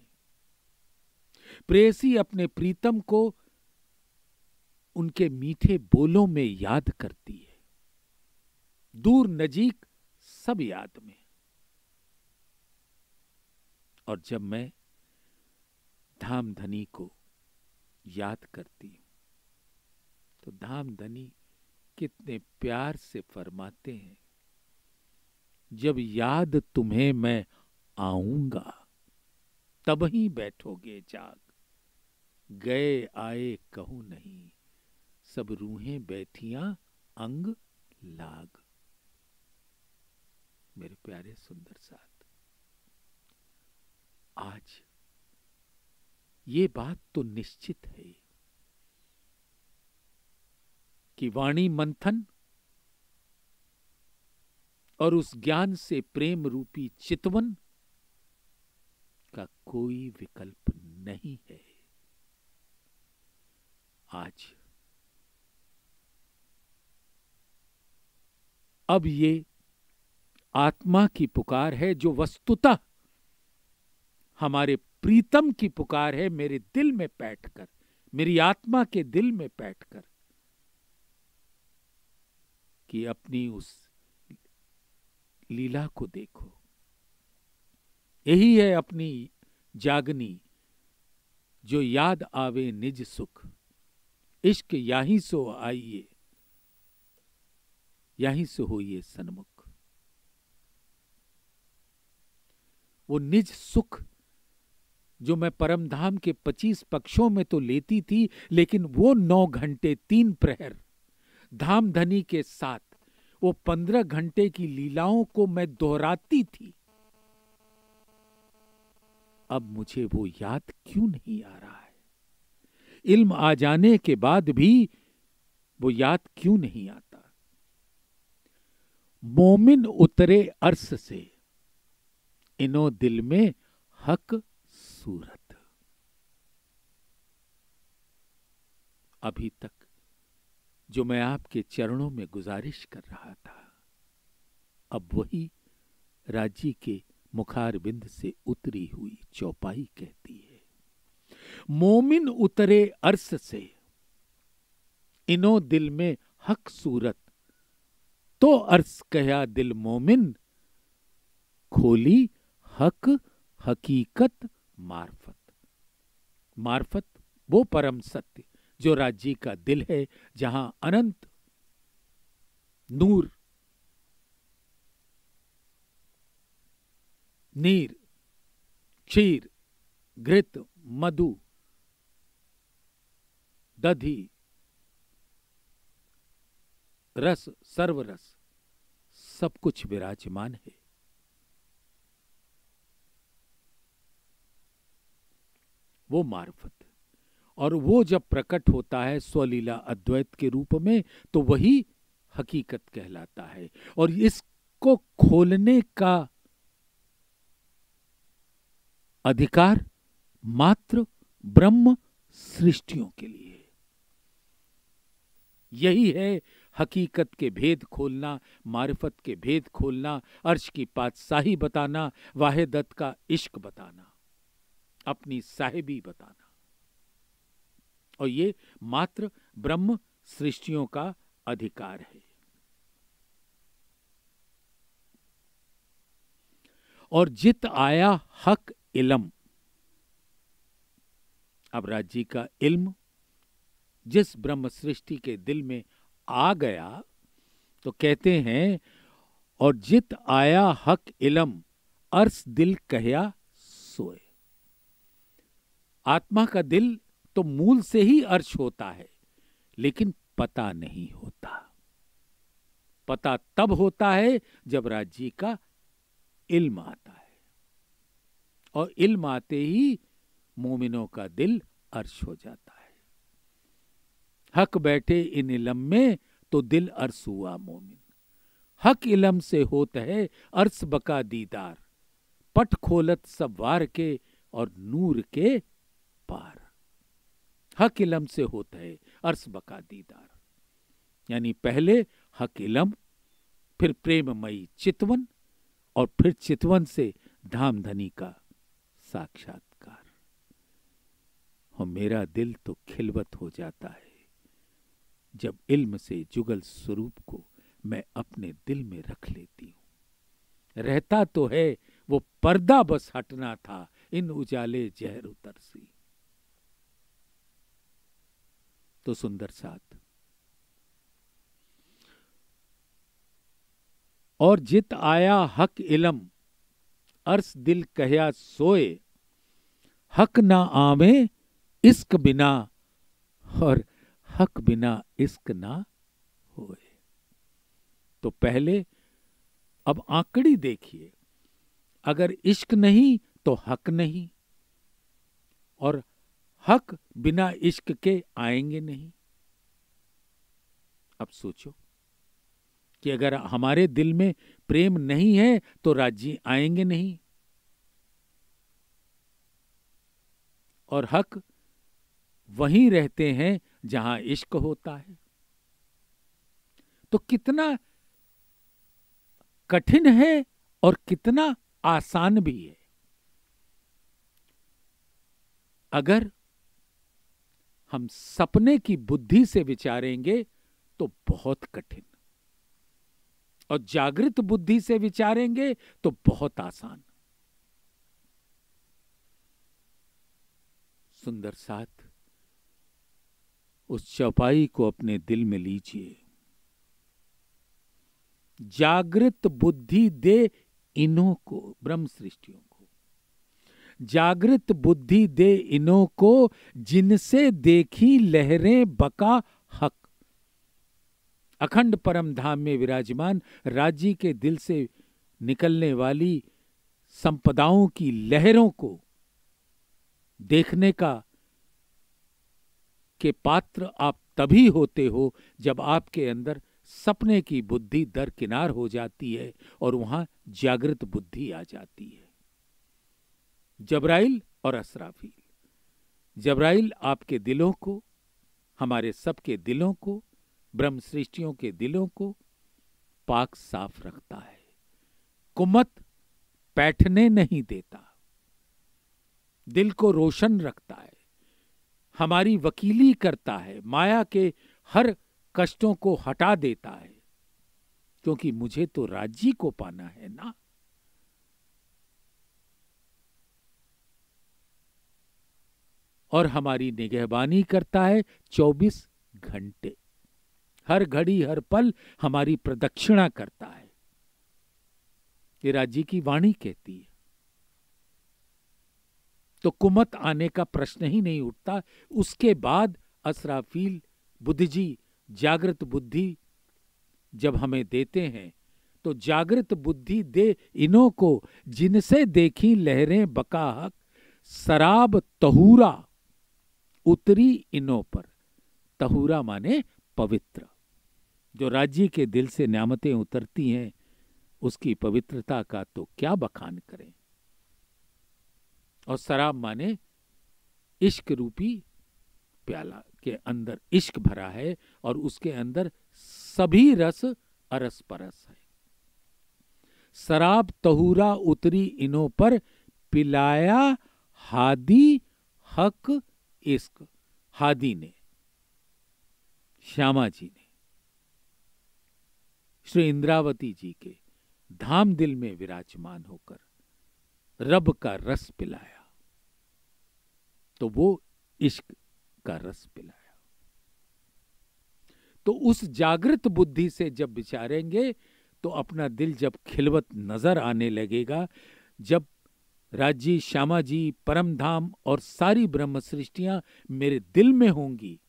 प्रेसी अपने प्रीतम को उनके मीठे बोलों में याद करती है दूर नजीक सब याद में और जब मैं धाम धनी को याद करती हूं तो धाम धनी कितने प्यार से फरमाते हैं जब याद तुम्हें मैं आऊंगा तब ही बैठोगे जाग गए आए कहूं नहीं सब रूहें बैठिया अंग लाग मेरे प्यारे सुंदर साथ आज ये बात तो निश्चित है कि वाणी मंथन और उस ज्ञान से प्रेम रूपी चितवन का कोई विकल्प नहीं है आज अब ये आत्मा की पुकार है जो वस्तुतः हमारे प्रीतम की पुकार है मेरे दिल में बैठकर मेरी आत्मा के दिल में बैठकर कि अपनी उस लीला को देखो यही है अपनी जागनी जो याद आवे निज सुख इश्क यहीं सो आइए यहीं से होइए सन्मुख वो निज सुख जो मैं परमधाम के पच्चीस पक्षों में तो लेती थी लेकिन वो नौ घंटे तीन प्रहर धाम धनी के साथ वो पंद्रह घंटे की लीलाओं को मैं दोहराती थी अब मुझे वो याद क्यों नहीं आ रहा है इल्म आ जाने के बाद भी वो याद क्यों नहीं आता मोमिन उतरे अर्स से इनो दिल में हक सूरत अभी तक जो मैं आपके चरणों में गुजारिश कर रहा था अब वही राजी के मुखारबिंद से उतरी हुई चौपाई कहती है मोमिन उतरे अर्स से इनो दिल में हक सूरत तो अर्स कया दिल मोमिन खोली हक हकीकत मार्फत मार्फत वो परम सत्य जो राज्य का दिल है जहां अनंत नूर नीर क्षीर घृत मधु दधि रस सर्वरस सब कुछ विराजमान है वो मार्फत और वो जब प्रकट होता है स्वलीला अद्वैत के रूप में तो वही हकीकत कहलाता है और इसको खोलने का अधिकार मात्र ब्रह्म सृष्टियों के लिए यही है हकीकत के भेद खोलना मारिफत के भेद खोलना अर्श की पातशाही बताना वाहिदत का इश्क बताना अपनी साहेबी बताना और ये मात्र ब्रह्म सृष्टियों का अधिकार है और जित आया हक इलम अब राज्य का इल्म जिस ब्रह्म सृष्टि के दिल में आ गया तो कहते हैं और जित आया हक इलम अर्स दिल कहया सोए आत्मा का दिल तो मूल से ही अर्श होता है लेकिन पता नहीं होता पता तब होता है जब राज्य का इल्म आता है और इल्म आते ही मोमिनों का दिल अर्श हो जाता है हक बैठे इन इलम में तो दिल अर्श हुआ मोमिन हक इलम से होता है अर्श बका दीदार पट खोलत सब वार के और नूर के पार हक इलम से होता है अर्स बका दीदार यानी पहले हक इलम फिर प्रेममयी चितवन और फिर चितवन से धामधनी का साक्षात्कार और मेरा दिल तो खिलवत हो जाता है जब इल्म से जुगल स्वरूप को मैं अपने दिल में रख लेती हूं रहता तो है वो पर्दा बस हटना था इन उजाले जहर उतर सी तो सुंदर साथ और जित आया हक इलम अर्स दिल कहया सोए हक ना आवे इश्क बिना और हक बिना इश्क ना होए तो पहले अब आंकड़ी देखिए अगर इश्क नहीं तो हक नहीं और हक बिना इश्क के आएंगे नहीं अब सोचो कि अगर हमारे दिल में प्रेम नहीं है तो राज्य आएंगे नहीं और हक वहीं रहते हैं जहां इश्क होता है तो कितना कठिन है और कितना आसान भी है अगर हम सपने की बुद्धि से विचारेंगे तो बहुत कठिन और जागृत बुद्धि से विचारेंगे तो बहुत आसान सुंदर साथ उस चौपाई को अपने दिल में लीजिए जागृत बुद्धि दे इनों को ब्रह्म सृष्टियों जागृत बुद्धि दे इनो को जिनसे देखी लहरें बका हक अखंड परम धाम में विराजमान राज्य के दिल से निकलने वाली संपदाओं की लहरों को देखने का के पात्र आप तभी होते हो जब आपके अंदर सपने की बुद्धि दरकिनार हो जाती है और वहां जागृत बुद्धि आ जाती है जबराइल और असराफील जबराइल आपके दिलों को हमारे सबके दिलों को ब्रह्म सृष्टियों के दिलों को पाक साफ रखता है कुमत बैठने नहीं देता दिल को रोशन रखता है हमारी वकीली करता है माया के हर कष्टों को हटा देता है क्योंकि मुझे तो राज्य को पाना है ना और हमारी निगहबानी करता है चौबीस घंटे हर घड़ी हर पल हमारी प्रदक्षिणा करता है ये राजी की वाणी कहती है तो कुमत आने का प्रश्न ही नहीं उठता उसके बाद असराफील बुद्धिजी जागृत बुद्धि जब हमें देते हैं तो जागृत बुद्धि दे इनों को जिनसे देखी लहरें बकाहक शराब तहूरा उतरी इनों पर तहूरा माने पवित्र जो राज्य के दिल से न्यामतें उतरती हैं उसकी पवित्रता का तो क्या बखान करें और शराब माने इश्क रूपी प्याला के अंदर इश्क भरा है और उसके अंदर सभी रस अरस परस है शराब तहूरा उतरी इनों पर पिलाया हादी हक इश्क हादी ने श्यामा जी ने श्री इंद्रावती जी के धाम दिल में विराजमान होकर रब का रस पिलाया तो वो इश्क का रस पिलाया तो उस जागृत बुद्धि से जब विचारेंगे तो अपना दिल जब खिलवत नजर आने लगेगा जब राजी श्यामा जी परमधाम और सारी ब्रह्म सृष्टियां मेरे दिल में होंगी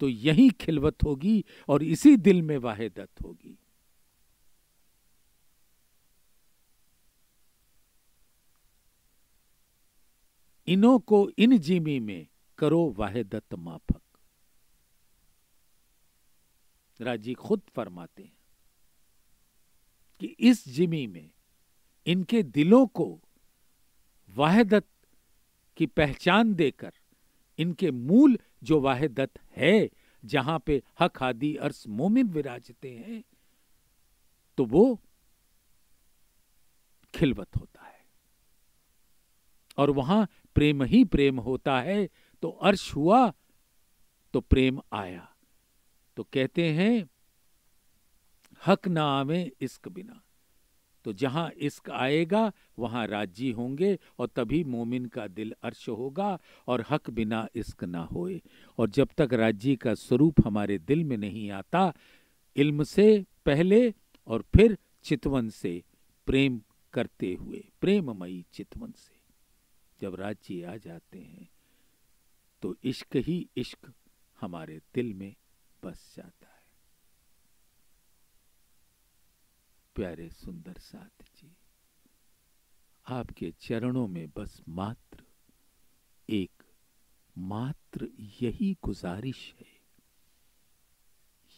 तो यही खिलवत होगी और इसी दिल में वाहेदत होगी इनों को इन जिमी में करो वाहेदत माफक राजी खुद फरमाते हैं कि इस जिमी में इनके दिलों को वाहदत की पहचान देकर इनके मूल जो वाहदत है जहां पे हक आदि अर्स मोमिन विराजते हैं तो वो खिलवत होता है और वहां प्रेम ही प्रेम होता है तो अर्श हुआ तो प्रेम आया तो कहते हैं हक ना आवे इश्क बिना तो जहां इश्क आएगा वहां राजी होंगे और तभी मोमिन का दिल अर्श होगा और हक बिना इश्क ना होए और जब तक राजी का स्वरूप हमारे दिल में नहीं आता इल्म से पहले और फिर चितवन से प्रेम करते हुए प्रेममयी चितवन से जब राज्य आ जाते हैं तो इश्क ही इश्क हमारे दिल में बस जाता प्यारे सुंदर साथ जी आपके चरणों में बस मात्र एक मात्र यही गुजारिश है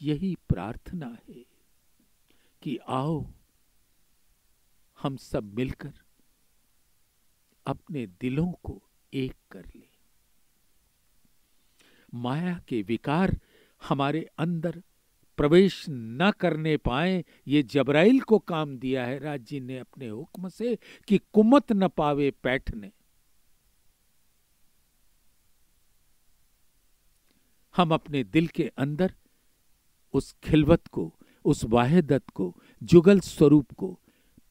यही प्रार्थना है कि आओ हम सब मिलकर अपने दिलों को एक कर लें माया के विकार हमारे अंदर प्रवेश न करने पाए ये जबराइल को काम दिया है राज्य ने अपने हुक्म से कि कुमत न पावे पैठने हम अपने दिल के अंदर उस खिलवत को उस वाहिदत को जुगल स्वरूप को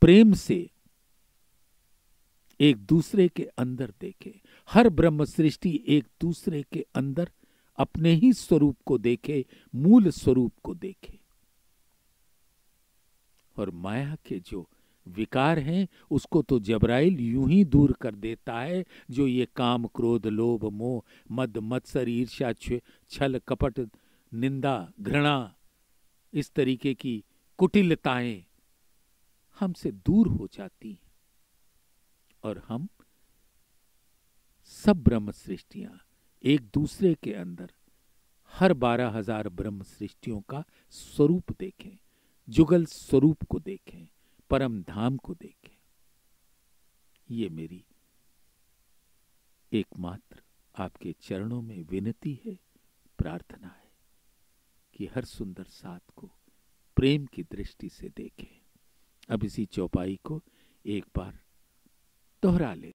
प्रेम से एक दूसरे के अंदर देखें हर ब्रह्म सृष्टि एक दूसरे के अंदर अपने ही स्वरूप को देखे मूल स्वरूप को देखे और माया के जो विकार हैं उसको तो जबराइल यूं ही दूर कर देता है जो ये काम क्रोध लोभ मोह मद मत्सर ईर्षा छल कपट निंदा घृणा इस तरीके की कुटिलताएं हमसे दूर हो जाती हैं और हम सब ब्रह्म सृष्टियां एक दूसरे के अंदर हर बारह हजार ब्रह्म सृष्टियों का स्वरूप देखें जुगल स्वरूप को देखें परम धाम को देखें ये मेरी एकमात्र आपके चरणों में विनती है प्रार्थना है कि हर सुंदर साथ को प्रेम की दृष्टि से देखें अब इसी चौपाई को एक बार दोहरा ले